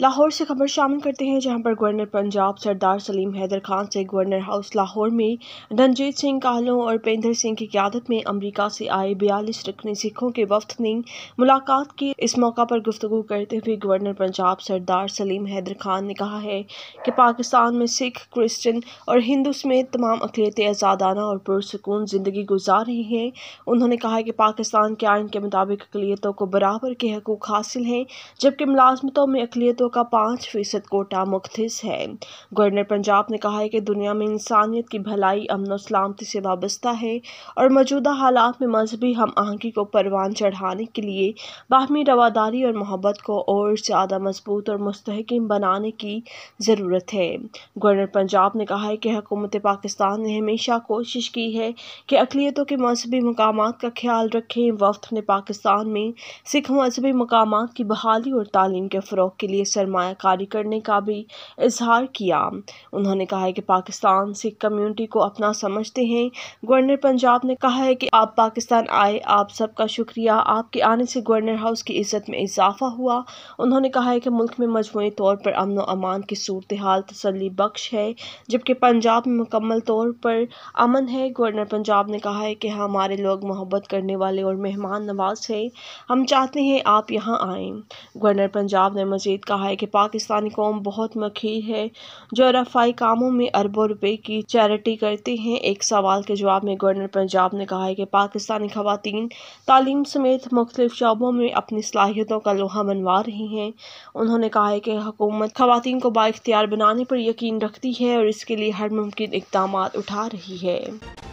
लाहौर से खबर शामिल करते हैं जहां पर गवर्नर पंजाब सरदार सलीम हैदर खान से गवर्नर हाउस लाहौर में रंजीत सिंह काहलों और पेंद्र सिंह की क्यादत में अमेरिका से आए बयालीस रकनी सिखों के वफद ने मुलाकात की इस मौका पर गुफ्तु करते हुए गवर्नर पंजाब सरदार सलीम हैदर खान ने कहा है कि पाकिस्तान में सिख क्रिश्चन और हिंदू समेत तमाम अकलीतें आज़ादाना और पुरसकून ज़िंदगी गुजार रही हैं उन्होंने कहा कि पाकिस्तान के आयन के मुताबिक अकलीतों को बराबर के हकूक़ हासिल हैं जबकि मुलाजमतों में अकलीतों बच्चों का पाँच फीसद कोटा मुख्तिस है गवर्नर पंजाब ने कहा है कि दुनिया में इंसानियत की भलाई अमन सलामती से वाबस्ता है और मौजूदा हालात में मजहबी हम आहंगी को परवान चढ़ाने के लिए बाहमी रवादारी और मोहब्बत को और ज़्यादा मजबूत और मुस्तकम बनाने की ज़रूरत है गवर्नर पंजाब ने कहा है कि हकूमत पाकिस्तान ने हमेशा कोशिश की है कि अकलीतों के मजहबी मकाम का ख्याल रखें वफ्त ने पाकिस्तान में सिख मजहबी मकाम की बहाली और तालीम के फ़रोग के लिए सरमाकारी करने का भी इजहार किया उन्होंने कहा है कि पाकिस्तान सिख कम्यूनिटी को अपना समझते हैं गवर्नर पंजाब ने कहा है कि आप पाकिस्तान आए आप सबका शुक्रिया आपके आने से गवर्नर हाउस की इज्जत में इजाफा हुआ उन्होंने कहा है कि मुल्क में मजमू तौर पर अमन अमान की सूरत हाल तसली बख्श है जबकि पंजाब में मुकम्मल तौर पर अमन है गवर्नर पंजाब ने कहा है कि हमारे लोग मोहब्बत करने वाले और मेहमान नवाज हैं हम चाहते हैं आप यहाँ आए गवर्नर पंजाब ने मजीद कहा है कि पाकिस्तानी कौम बहुत मखीर है जो रफाई कामों में अरबों रुपए की चैरिटी करती हैं एक सवाल के जवाब में गवर्नर पंजाब ने कहा है कि पाकिस्तानी खातन तालीम समेत मुख्तलिफ शबों में अपनी सलाहियतों का लोहा मनवा रही हैं उन्होंने कहा है कि हुकूमत खातन को बाख्तियार बनाने पर यकीन रखती है और इसके लिए हर मुमकिन इकदाम उठा रही है